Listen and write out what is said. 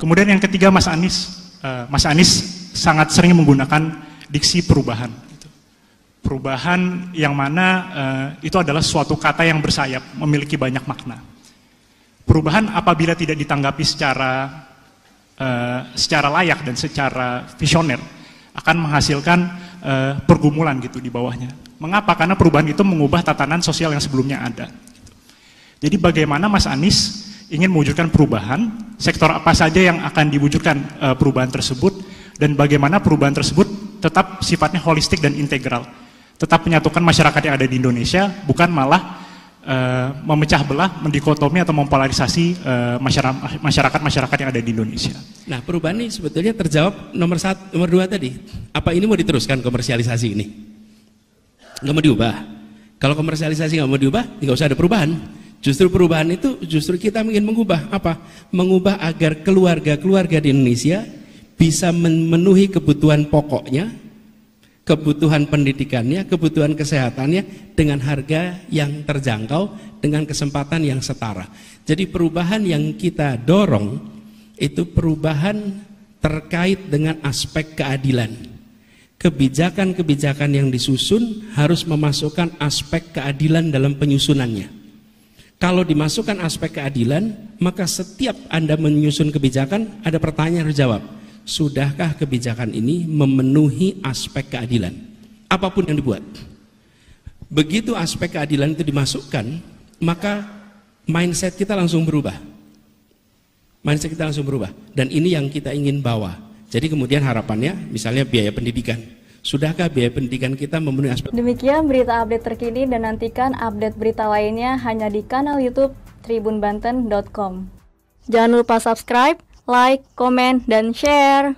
Kemudian yang ketiga Mas Anies, eh, Mas Anies sangat sering menggunakan diksi perubahan. Gitu. Perubahan yang mana eh, itu adalah suatu kata yang bersayap, memiliki banyak makna. Perubahan apabila tidak ditanggapi secara eh, secara layak dan secara visioner akan menghasilkan pergumulan gitu di bawahnya. Mengapa? Karena perubahan itu mengubah tatanan sosial yang sebelumnya ada. Gitu. Jadi bagaimana Mas Anies ingin mewujudkan perubahan, sektor apa saja yang akan diwujudkan uh, perubahan tersebut, dan bagaimana perubahan tersebut tetap sifatnya holistik dan integral. Tetap menyatukan masyarakat yang ada di Indonesia, bukan malah uh, memecah belah, mendikotomi atau mempolarisasi eh, masyarakat-masyarakat yang ada di Indonesia. Nah perubahan ini sebetulnya terjawab nomor satu, nomor dua tadi. Apa ini mau diteruskan komersialisasi ini? Nggak mau diubah. Kalau komersialisasi nggak mau diubah, nggak usah ada perubahan Justru perubahan itu justru kita ingin mengubah apa? Mengubah agar keluarga-keluarga di Indonesia bisa memenuhi kebutuhan pokoknya, kebutuhan pendidikannya, kebutuhan kesehatannya dengan harga yang terjangkau, dengan kesempatan yang setara. Jadi perubahan yang kita dorong itu perubahan terkait dengan aspek keadilan. Kebijakan-kebijakan yang disusun harus memasukkan aspek keadilan dalam penyusunannya. Kalau dimasukkan aspek keadilan, maka setiap Anda menyusun kebijakan, ada pertanyaan harus jawab. Sudahkah kebijakan ini memenuhi aspek keadilan? Apapun yang dibuat. Begitu aspek keadilan itu dimasukkan, maka mindset kita langsung berubah. Mindset kita langsung berubah. Dan ini yang kita ingin bawa. Jadi kemudian harapannya misalnya biaya pendidikan Sudahkah biaya pendidikan kita memenuhi aspek? Demikian berita update terkini dan nantikan update berita lainnya hanya di kanal YouTube tribunbanten.com. Jangan lupa subscribe, like, komen, dan share.